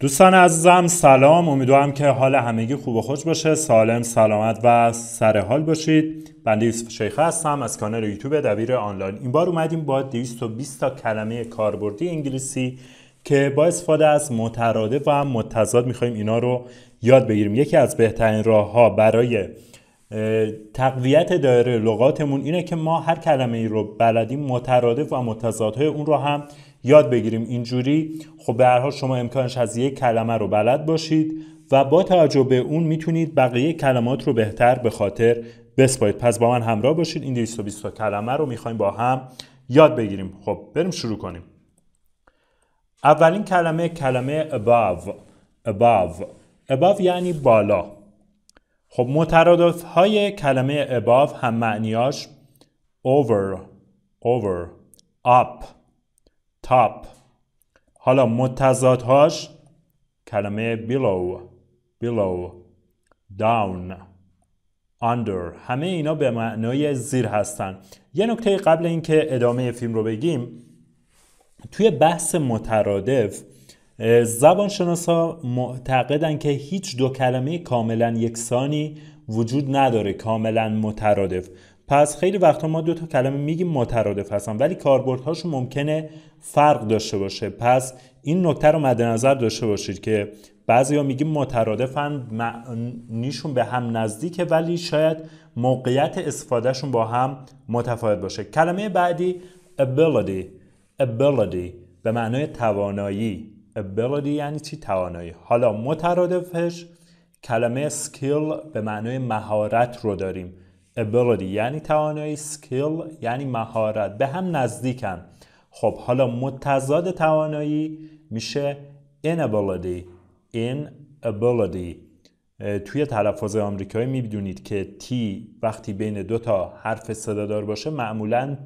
دوستان عزیزم سلام امیدوارم که حال همگی خوب و خوش باشه سالم سلامت و سر حال باشید بنده یوسف شیخه هستم از کانال یوتیوب دبیر آنلاین این بار اومدیم با 220 تا کلمه کاربردی انگلیسی که با استفاده از مترادف و متضاد میخوایم اینا رو یاد بگیریم یکی از بهترین راه ها برای تقویت دایره لغاتمون اینه که ما هر کلمه ای رو بلدیم مترادف و متضادهای اون رو هم یاد بگیریم اینجوری خب به هر حال شما امکانش از یک کلمه رو بلد باشید و با توجه به اون میتونید بقیه کلمات رو بهتر به خاطر بسپارید پس با من همراه باشید این 220 کلمه رو میخوایم با هم یاد بگیریم خب بریم شروع کنیم اولین کلمه کلمه above above above یعنی بالا خب مترادف های کلمه above هم معنیاش over over up Top حالا متضادهاش کلمه below below down under همه اینا به معنای زیر هستن یه نکته قبل اینکه ادامه فیلم رو بگیم توی بحث مترادف زبانشناسا معتقدن که هیچ دو کلمه کاملا یکسانی وجود نداره کاملا مترادف پس خیلی وقتا ما دو تا کلمه میگیم مترادف هستن ولی هاشون ممکنه فرق داشته باشه پس این نکته رو مد نظر داشته باشید که بعضیا میگیم مترادفن معنیشون به هم نزدیکه ولی شاید موقعیت استفادهشون با هم متفاوت باشه کلمه بعدی ability ability به معنای توانایی ability یعنی چی توانایی حالا مترادفش کلمه skill به معنای مهارت رو داریم ability یعنی توانایی skill یعنی مهارت به هم نزدیکن خب حالا متضاد توانایی میشه inability inability توی تلفظ آمریکایی میدونید که تی وقتی بین دو تا حرف صدادار باشه معمولا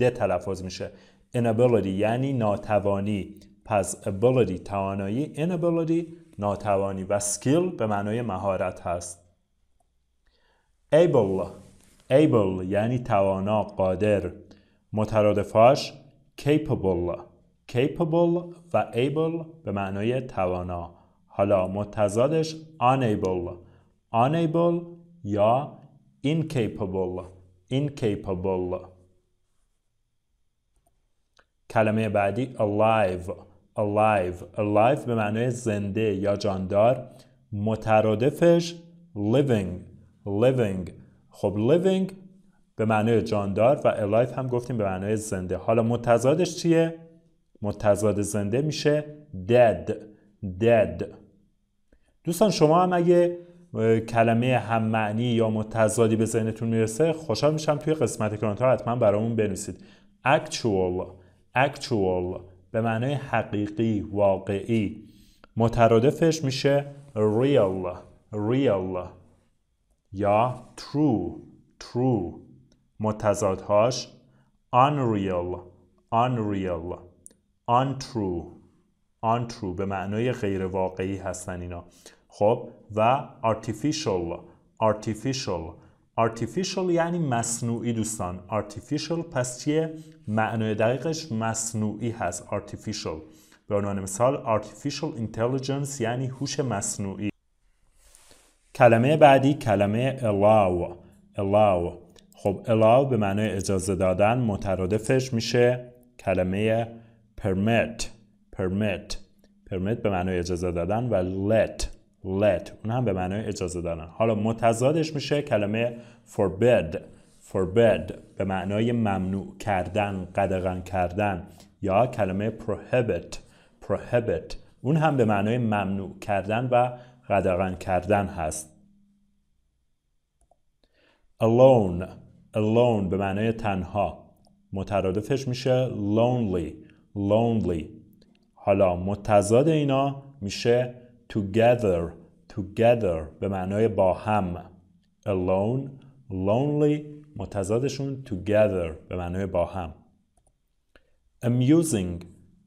د تلفظ میشه inability یعنی ناتوانی پس ability توانایی inability ناتوانی و skill به معنای مهارت هست able able یعنی توانا قادر مترادفاش capable capable و able به معنای توانا حالا متضادش unable unable یا incapable incapable کلمه بعدی alive alive alive به معنای زنده یا جاندار مترادفش living living خب living به معنای جاندار و alive هم گفتیم به معنای زنده حالا متضادش چیه؟ متضاد زنده میشه dead dead دوستان شما هم اگه کلمه هم معنی یا متضادی به ذهنتون میرسه خوشحال میشم توی قسمت کامنت ها حتما برامون بنویسید actual actual به معنای حقیقی واقعی مترادفش میشه real real یا true true متضادهاش unreal unreal untrue untrue به معنای غیر واقعی هستن اینا خب و artificial artificial artificial یعنی مصنوعی دوستان artificial پس چیه معنای دقیقش مصنوعی هست artificial به عنوان مثال artificial intelligence یعنی هوش مصنوعی کلمه بعدی کلمه allow allow خب allow به معنای اجازه دادن مترادفش میشه کلمه permit permit permit به معنای اجازه دادن و let let اون هم به معنای اجازه دادن حالا متضادش میشه کلمه forbid forbid به معنای ممنوع کردن قدغن کردن یا کلمه prohibit prohibit اون هم به معنای ممنوع کردن و قدغن کردن هست alone alone به معنای تنها مترادفش میشه lonely lonely حالا متضاد اینا میشه together together به معنای با هم alone lonely متضادشون together به معنای با هم amusing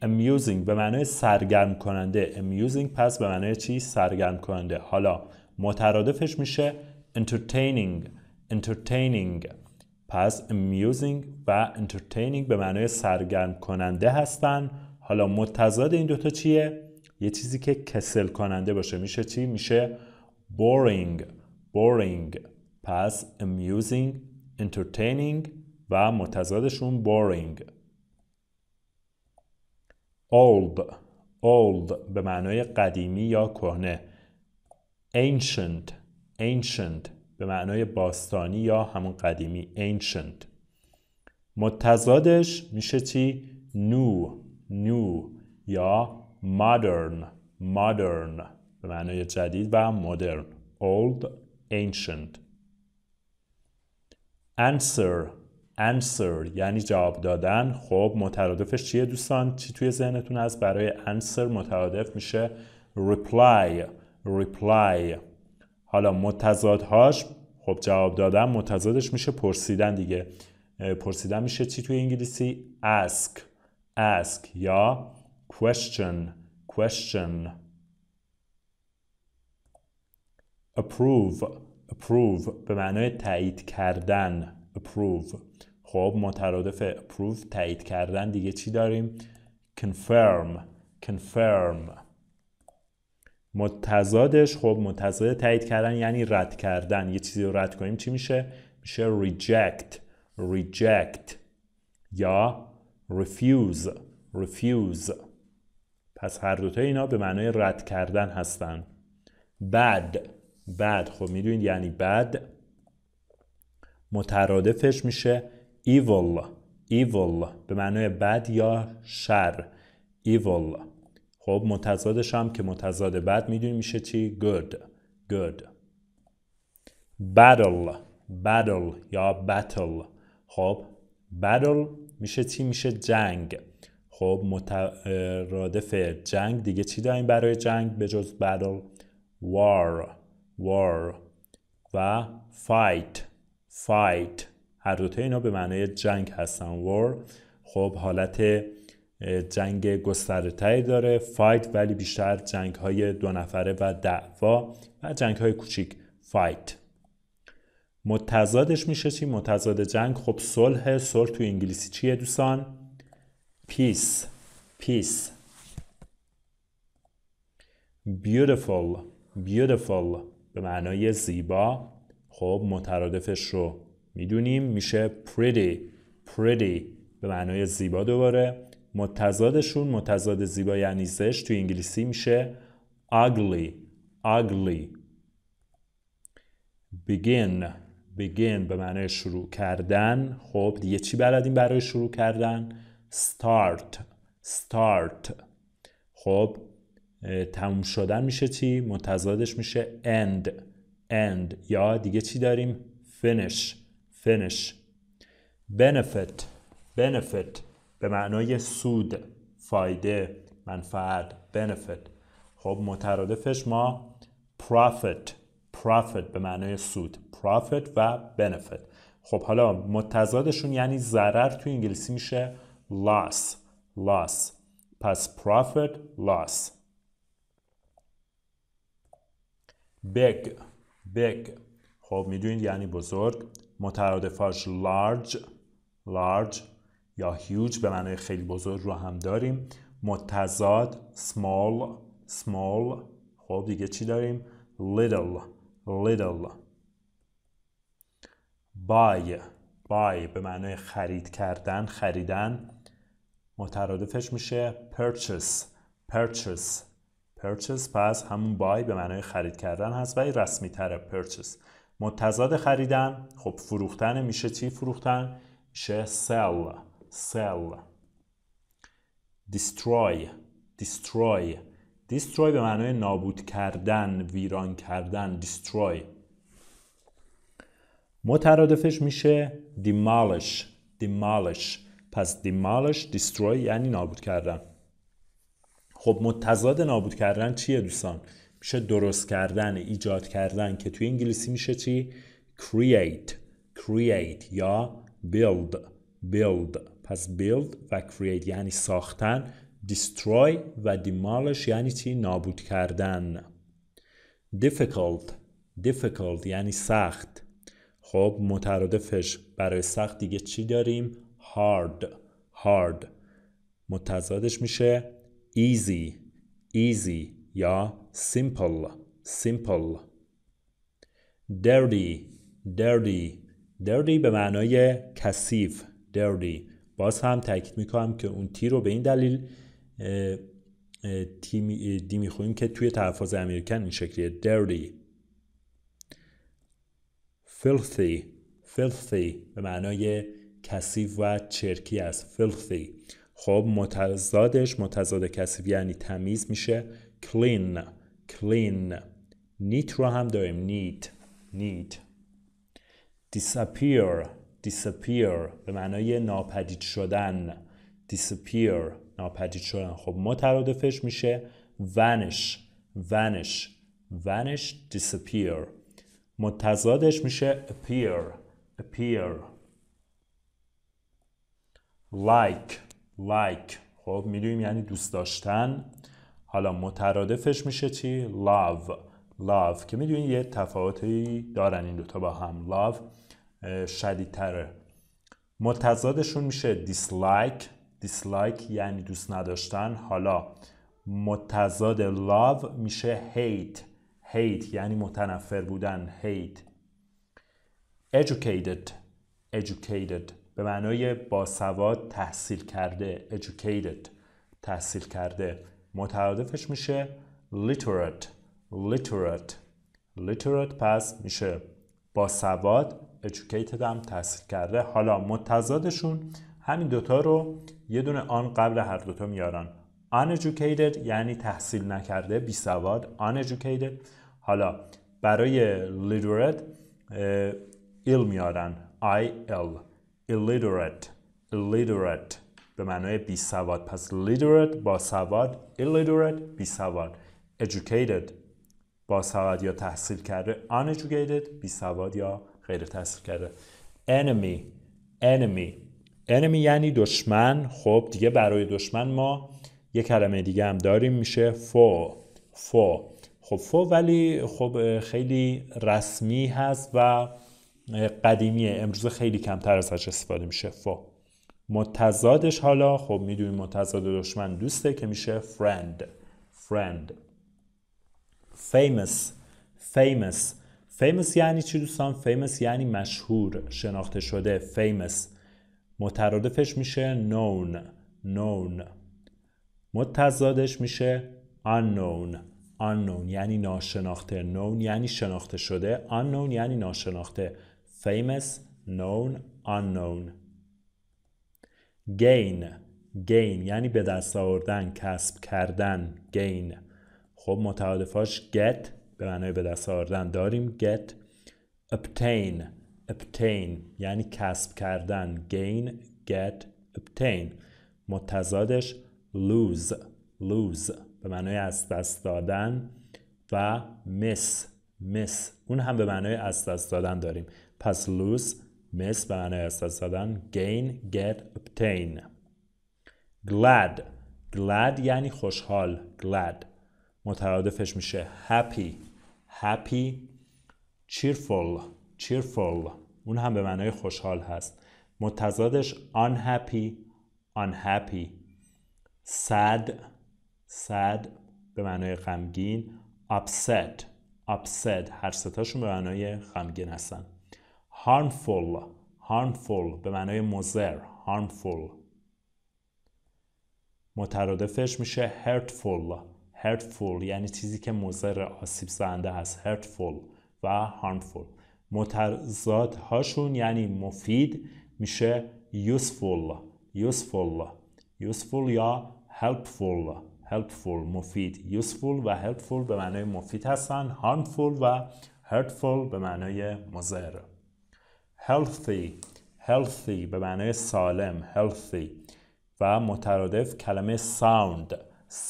amusing به معنای سرگرم کننده amusing پس به معنای چی سرگرم کننده حالا مترادفش میشه entertaining entertaining پس amusing و entertaining به معنای سرگرم کننده هستن حالا متضاد این دوتا چیه یه چیزی که کسل کننده باشه میشه چی میشه boring boring پس amusing entertaining و متضادشون boring old old به معنای قدیمی یا کهنه ancient ancient به معنای باستانی یا همون قدیمی ancient متضادش میشه چی new new یا modern modern به معنای جدید و مدرن old ancient answer answer یعنی جواب دادن خب مترادفش چیه دوستان چی توی ذهنتون هست برای answer مترادف میشه reply reply حالا متضادهاش خب جواب دادن متضادش میشه پرسیدن دیگه پرسیدن میشه چی توی انگلیسی ask ask یا question question approve approve به معنای تایید کردن approve خب مترادف پروف تایید کردن دیگه چی داریم confirm کنفرم متضادش خب متضاد تایید کردن یعنی رد کردن یه چیزی رو رد کنیم چی میشه میشه reject reject یا refuse refuse پس هر دوتا اینا به معنای رد کردن هستن بد بد خب میدونید یعنی بد مترادفش میشه evil evil به معنای بد یا شر evil خب متضادش هم که متضاد بد میدونیم میشه چی good good battle battle یا battle خب battle میشه چی میشه جنگ خب مترادف جنگ دیگه چی داریم برای جنگ به جز battle war war و fight fight هر دوتا اینا به معنای جنگ هستن وار خب حالت جنگ گسترده داره فایت ولی بیشتر جنگ های دو نفره و دعوا و جنگ های کوچیک فایت متضادش میشه چی؟ متضاد جنگ خب صلح صلح تو انگلیسی چیه دوستان؟ پیس پیس beautiful beautiful به معنای زیبا خب مترادفش رو میدونیم میشه pretty pretty به معنای زیبا دوباره متضادشون متضاد زیبا یعنی زشت تو انگلیسی میشه ugly ugly begin begin به معنای شروع کردن خب دیگه چی بلدیم برای شروع کردن start start خب تموم شدن میشه چی متضادش میشه end end یا دیگه چی داریم finish finish benefit benefit به معنای سود فایده منفعت benefit خب مترادفش ما profit profit به معنای سود profit و benefit خب حالا متضادشون یعنی ضرر تو انگلیسی میشه loss loss پس profit loss big big خب میدونید یعنی بزرگ مترادفاش large large یا huge به معنای خیلی بزرگ رو هم داریم متضاد small small خب دیگه چی داریم little little buy buy به معنای خرید کردن خریدن مترادفش میشه purchase purchase purchase پس همون buy به معنای خرید کردن هست و رسمی تر purchase متضاد خریدن خب فروختن میشه چی فروختن میشه سل سل destroy destroy destroy به معنای نابود کردن ویران کردن destroy مترادفش میشه demolish demolish پس demolish destroy یعنی نابود کردن خب متضاد نابود کردن چیه دوستان میشه درست کردن ایجاد کردن که توی انگلیسی میشه چی create create یا build build پس build و create یعنی ساختن destroy و demolish یعنی چی نابود کردن difficult difficult یعنی سخت خب مترادفش برای سخت دیگه چی داریم hard hard متضادش میشه easy easy یا simple simple dirty dirty dirty به معنای کثیف dirty باز هم تاکید میکنم که اون تی رو به این دلیل دی دی میخونیم که توی تلفظ امریکن این شکلیه dirty filthy filthy به معنای کثیف و چرکی است filthy خب متضادش متضاد کثیف یعنی تمیز میشه clean clean نیت رو هم داریم need need disappear disappear به معنای ناپدید شدن disappear ناپدید شدن خب مترادفش میشه vanish vanish vanish disappear متضادش میشه appear appear like like خب میدونیم یعنی دوست داشتن حالا مترادفش میشه چی؟ love love که میدونی یه تفاوتی دارن این دوتا با هم love شدیدتره متضادشون میشه dislike dislike یعنی دوست نداشتن حالا متضاد love میشه hate hate یعنی متنفر بودن hate educated educated به معنای باسواد تحصیل کرده educated تحصیل کرده مترادفش میشه literate literate literate پس میشه با سواد educated هم تحصیل کرده حالا متضادشون همین دوتا رو یه دونه آن قبل هر دوتا میارن uneducated یعنی تحصیل نکرده بی سواد uneducated حالا برای literate ill میارن il illiterate illiterate به معنای بی سواد پس literate با سواد illiterate بی سواد educated با سواد یا تحصیل کرده uneducated بی سواد یا غیر تحصیل کرده enemy enemy enemy یعنی دشمن خب دیگه برای دشمن ما یک کلمه دیگه هم داریم میشه فو فو خب فو ولی خب خیلی رسمی هست و قدیمیه امروز خیلی کمتر ازش استفاده میشه فو متضادش حالا خب میدونیم متضاد دشمن دوسته که میشه friend فرند، famous famous famous یعنی چی دوستان famous یعنی مشهور شناخته شده famous مترادفش میشه known نون، متضادش میشه unknown unknown یعنی ناشناخته known یعنی شناخته شده unknown یعنی ناشناخته famous known unknown گین، گین یعنی به دست آوردن کسب کردن گین خب متعادفاش get به معنای به دست آوردن داریم get obtain obtain یعنی کسب کردن gain get obtain متضادش lose lose به معنای از دست دادن و miss miss اون هم به معنای از دست دادن داریم پس lose miss به معنی احساس gain get obtain glad glad یعنی خوشحال glad مترادفش میشه e happy happy cheerful cheerful اون هم به معنای خوشحال هست متضادش unhappy unhappy sad sad به معنای غمگین upset upset هر ستاشون به معنای غمگین هستن harmful harmful به معنای مضر harmful مترادفش میشه hurtful hurtful یعنی چیزی که مضر آسیب زنده هست hurtful و harmful متضاد هاشون یعنی مفید میشه useful useful useful یا helpful helpful مفید useful و helpful به معنای مفید هستن harmful و hurtful به معنای مضر healthy healthy به معنای سالم healthy و مترادف کلمه sound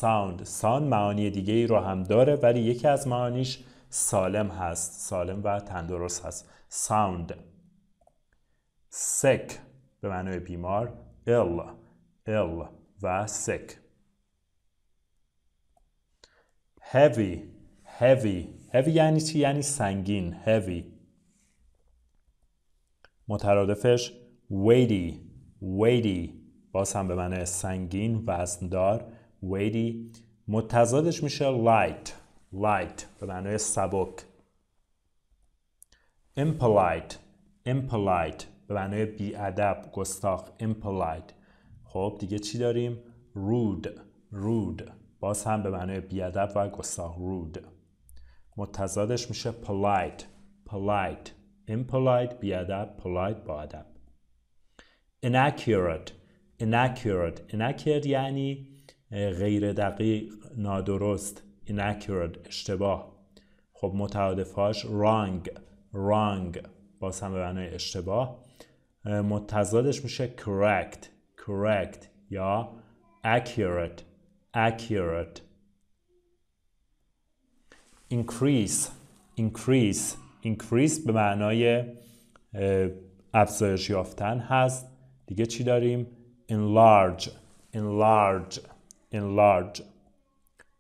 sound sound معانی دیگه ای رو هم داره ولی یکی از معانیش سالم هست سالم و تندرست هست sound sick به معنای بیمار ill ill و sick heavy heavy heavy یعنی چی؟ یعنی سنگین heavy مترادفش ویدی ویدی باز هم به معنی سنگین دار ویدی متضادش میشه لایت لایت به معنی سبک impolite impolite به معنی بیادب گستاخ impolite خب دیگه چی داریم رود رود باز هم به معنی بیادب و گستاخ رود متضادش میشه پلایت پلایت impolite بیادب polite با ادب inaccurate inaccurate inaccurate یعنی غیر دقیق نادرست inaccurate اشتباه خب متعادفهاش wrong wrong باز هم به معنای اشتباه متضادش میشه correct correct یا accurate accurate increase increase increase به معنای افزایش یافتن هست دیگه چی داریم enlarge enlarge enlarge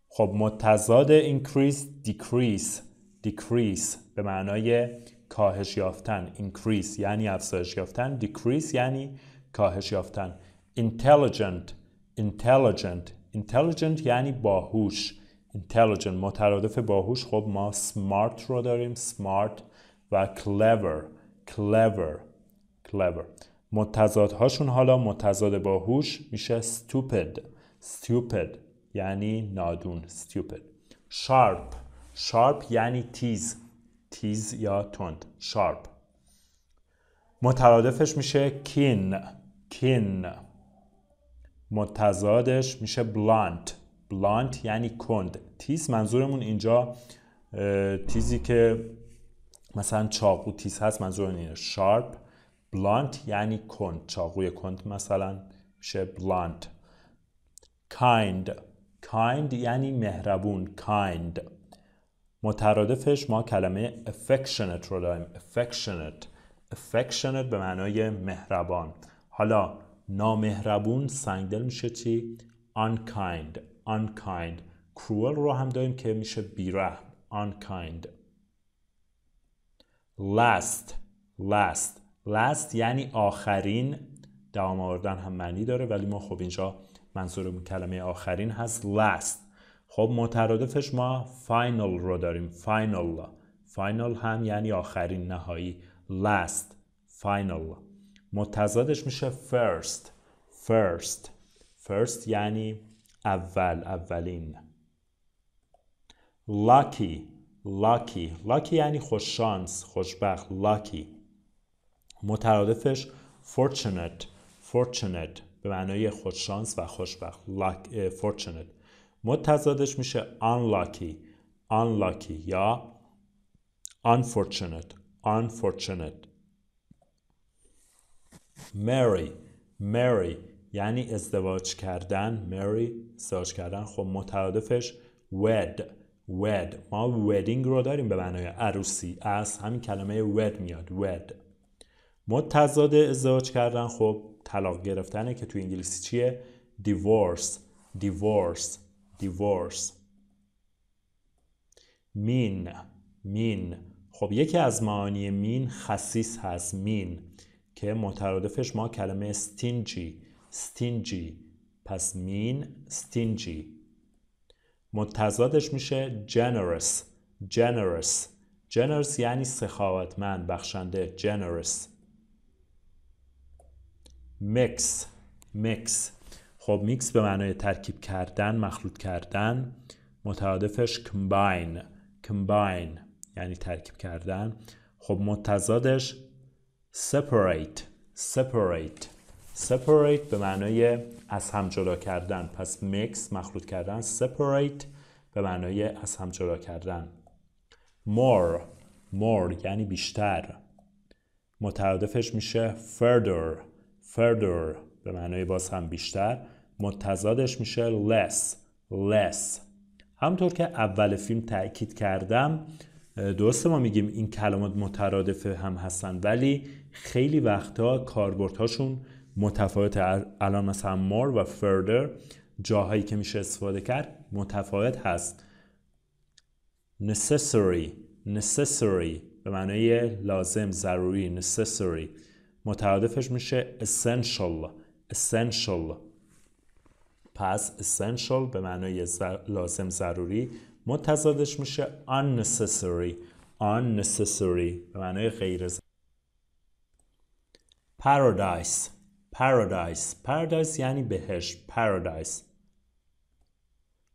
خب متضاد increase decrease decrease به معنای کاهش یافتن increase یعنی افزایش یافتن decrease یعنی کاهش یافتن intelligent intelligent intelligent یعنی باهوش intelligent مترادف باهوش خب ما smart رو داریم smart و clever clever clever هاشون حالا متضاد باهوش میشه stupid stupid یعنی نادون stupid sharp sharp یعنی تیز تیز یا تند sharp مترادفش میشه keen keen متضادش میشه blunt بلانت یعنی کند تیز منظورمون اینجا تیزی که مثلا چاقو تیز هست منظورمون اینه شارپ بلانت یعنی کند چاقوی کند مثلا میشه بلانت kind kind یعنی مهربون kind مترادفش ما کلمه affectionate رو داریم affectionate affectionate به معنای مهربان حالا نامهربون سنگدل میشه چی unkind unkind cruel رو هم داریم که میشه بیرحم unkind last last last یعنی آخرین دوام آوردن هم معنی داره ولی ما خب اینجا منظور کلمه آخرین هست last خب مترادفش ما final رو داریم final final هم یعنی آخرین نهایی last final متضادش میشه first first first یعنی اول اولین لاکی لاکی لاکی یعنی خوششانس خوشبخت لاکی مترادفش fortunate fortunate به معنای خوششانس و خوشبخت luck fortunate متضادش میشه آن لاکی یا آن unfortunate Mary Mary یعنی ازدواج کردن مری ازدواج کردن خب مترادفش wed wed ما ودینگ رو داریم به معنای عروسی از همین کلمه wed میاد wed متضاد ازدواج کردن خب طلاق گرفتنه که تو انگلیسی چیه دیورس دیورس دیورس مین مین خب یکی از معانی مین خصیص هست مین که مترادفش ما کلمه استینجی stingy پس mean stingy متضادش میشه generous generous generous یعنی سخاوتمند بخشنده generous mix mix خب میکس به معنای ترکیب کردن مخلوط کردن متعادفش combine combine یعنی ترکیب کردن خب متضادش separate separate separate به معنای از هم جدا کردن پس mix مخلوط کردن separate به معنای از هم جدا کردن more more یعنی بیشتر مترادفش میشه further further به معنای باز هم بیشتر متضادش میشه less less همطور که اول فیلم تاکید کردم درسته ما میگیم این کلمات مترادف هم هستن ولی خیلی وقتها کاربردهاشون متفاوت الان مثلا more و further جاهایی که میشه استفاده کرد متفاوت هست necessary necessary به معنای لازم ضروری necessary مترادفش میشه essential essential پس essential به معنای لازم ضروری متضادش میشه unnecessary unnecessary به معنای غیر ضروری paradise paradise paradise یعنی بهشت paradise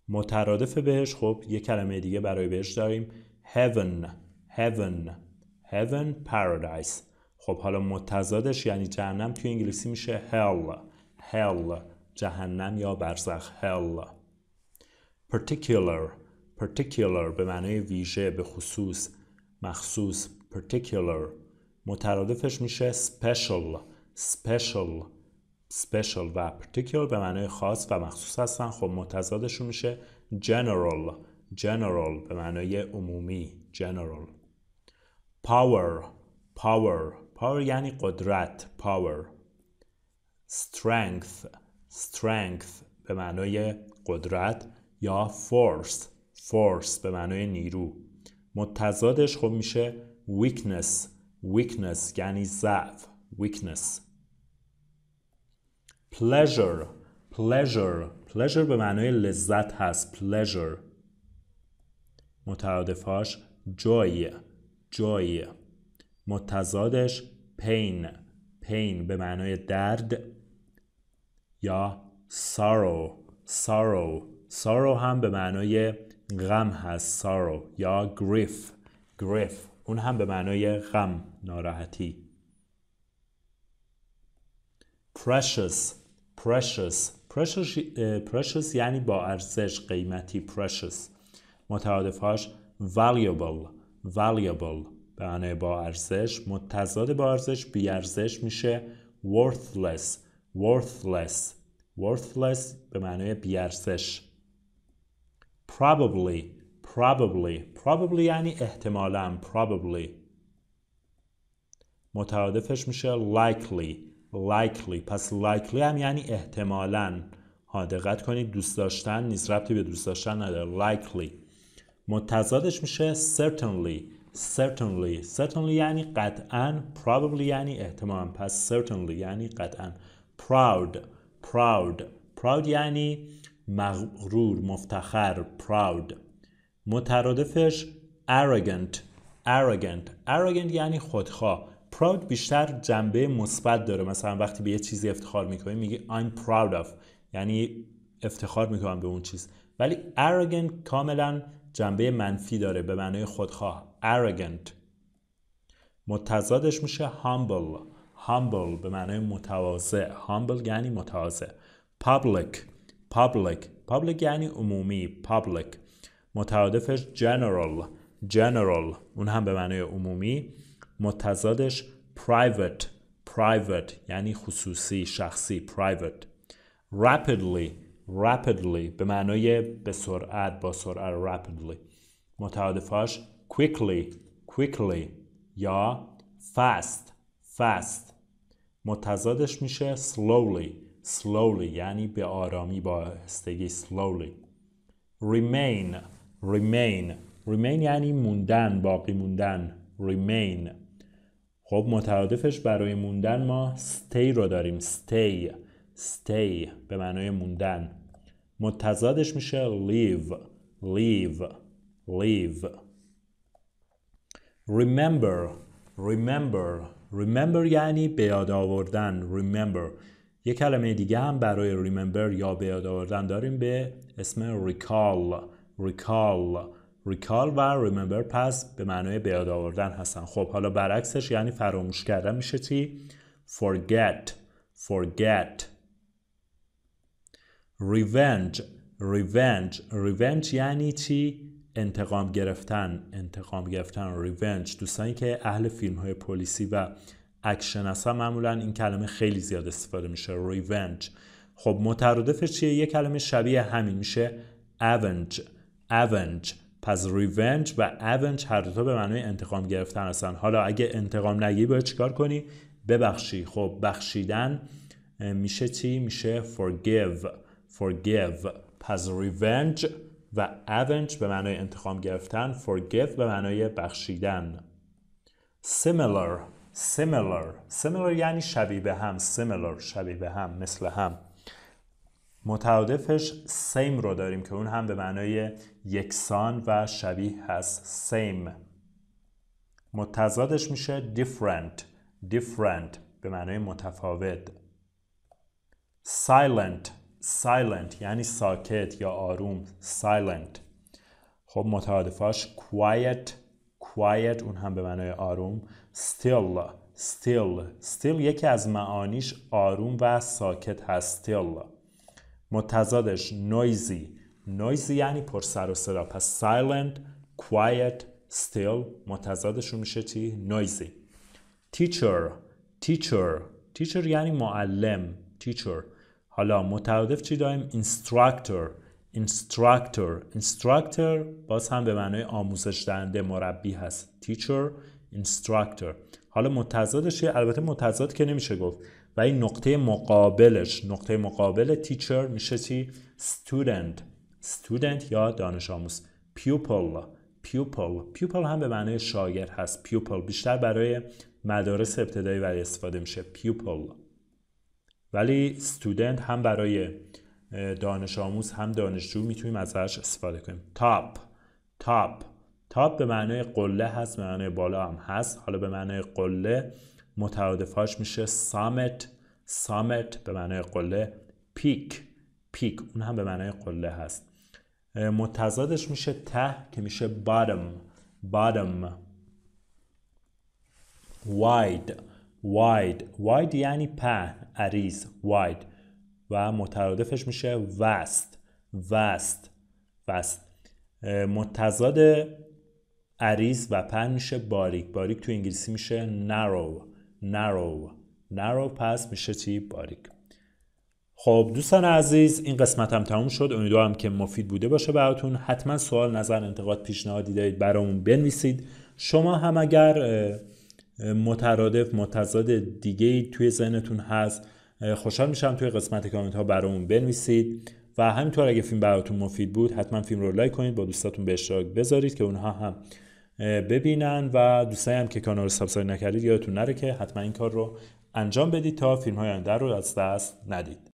مترادف بهش خب یه کلمه دیگه برای بهش داریم heaven heaven heaven paradise خب حالا متضادش یعنی جهنم توی انگلیسی میشه hell hell جهنم یا برزخ hell particular particular به معنای ویژه به خصوص مخصوص particular مترادفش میشه special special special و particular به معنای خاص و مخصوص هستن خب متضادشون میشه general general به معنای عمومی general power power power یعنی قدرت power strength strength به معنای قدرت یا force force به معنای نیرو متضادش خب میشه weakness weakness یعنی ضعف weakness pleasure pleasure pleasure به معنای لذت هست pleasure مترادفهاش joy joy متضادش pain pain به معنای درد یا sorrow sorrow sorrow هم به معنای غم هست sorrow یا grief grief اون هم به معنای غم ناراحتی precious precious precious, precious یعنی با ارزش قیمتی precious متعادفهاش valuable valuable به معنای با ارزش متضاد با ارزش بی ارزش میشه worthless worthless worthless به معنای بی ارزش probably probably probably یعنی احتمالاً. probably مترادفش میشه likely likely پس likely هم یعنی احتمالا ها دقت کنید دوست داشتن نیست ربطی به دوست داشتن نداره likely متضادش میشه certainly certainly certainly یعنی قطعا probably یعنی احتمالا پس certainly یعنی قطعا proud proud proud یعنی مغرور مفتخر proud مترادفش arrogant arrogant arrogant یعنی خودخواه پراود بیشتر جنبه مثبت داره مثلا وقتی به یه چیزی افتخار میکنی میگی I'm proud of یعنی افتخار میکنم به اون چیز ولی arrogant کاملا جنبه منفی داره به معنای خودخواه arrogant متضادش میشه humble humble به معنای متواضع humble یعنی متواضع public public public یعنی عمومی public مترادفش general general اون هم به معنای عمومی متضادش private private یعنی خصوصی شخصی private rapidly rapidly به معنای به سرعت با سرعت rapidly متعادفاش quickly quickly یا fast fast متضادش میشه slowly slowly یعنی به آرامی با استگی slowly remain remain remain یعنی موندن باقی موندن remain خب مترادفش برای موندن ما stay رو داریم stay stay به معنای موندن متضادش میشه leave leave leave remember remember remember یعنی به یاد آوردن remember یه کلمه دیگه هم برای remember یا به یاد آوردن داریم به اسم recall recall recall و remember پس به معنای به یاد آوردن هستن خب حالا برعکسش یعنی فراموش کردن میشه چی forget forget revenge revenge revenge یعنی چی انتقام گرفتن انتقام گرفتن revenge. دوستانی که اهل فیلم های پلیسی و اکشن هستن معمولا این کلمه خیلی زیاد استفاده میشه revenge خب مترادفش چیه یه کلمه شبیه همین میشه avenge avenge پس ریونج و اونج هر دو به معنای انتقام گرفتن هستن حالا اگه انتقام نگی باید چیکار کنی ببخشی خب بخشیدن میشه چی میشه forgive forgive پس ریونج و اونج به معنای انتقام گرفتن forgive به معنای بخشیدن similar similar similar یعنی شبیه به هم similar شبیه به هم مثل هم متعادفش سیم رو داریم که اون هم به معنای یکسان و شبیه هست سیم متضادش میشه different different به معنای متفاوت silent silent یعنی ساکت یا آروم silent خب متعادفاش quiet quiet اون هم به معنای آروم still still still یکی از معانیش آروم و ساکت هست still متضادش نویزی نویزی یعنی پر سر و صدا پس silent quiet still متضادشون میشه چی نویزی تیچر تیچر تیچر یعنی معلم تیچر حالا مترادف چی داریم instructor instructor instructor باز هم به معنای آموزش دهنده مربی هست تیچر instructor حالا متضادش البته متضاد که نمیشه گفت و این نقطه مقابلش نقطه مقابل تیچر میشه چی؟ student student یا دانش آموز pupil pupil pupil هم به معنی شاگرد هست pupil بیشتر برای مدارس ابتدایی برای استفاده میشه pupil ولی student هم برای دانش آموز هم دانشجو میتونیم ازش استفاده کنیم top top تاپ به معنی قله هست به معنی بالا هم هست حالا به معنی قله هاش میشه سامت سامت به معنای قله پیک پیک اون هم به معنای قله هست متضادش میشه ته که میشه بادم بادم واید واید واید یعنی پهن عریض واید و مترادفش میشه وست وست وست متضاد عریض و پهن میشه باریک باریک تو انگلیسی میشه نارو narrow narrow پس میشه چی باریک خب دوستان عزیز این قسمت هم تموم شد امیدوارم که مفید بوده باشه براتون حتما سوال نظر انتقاد پیشنهادی دارید برامون بنویسید شما هم اگر مترادف متضاد دیگه ای توی ذهنتون هست خوشحال میشم توی قسمت کامنت ها برامون بنویسید و همینطور اگه فیلم براتون مفید بود حتما فیلم رو لایک کنید با دوستاتون به اشتراک بذارید که اونها هم ببینن و دوستایی هم که کانال رو سابسکرایب نکردید یادتون نره که حتما این کار رو انجام بدید تا فیلم های آینده رو از دست ندید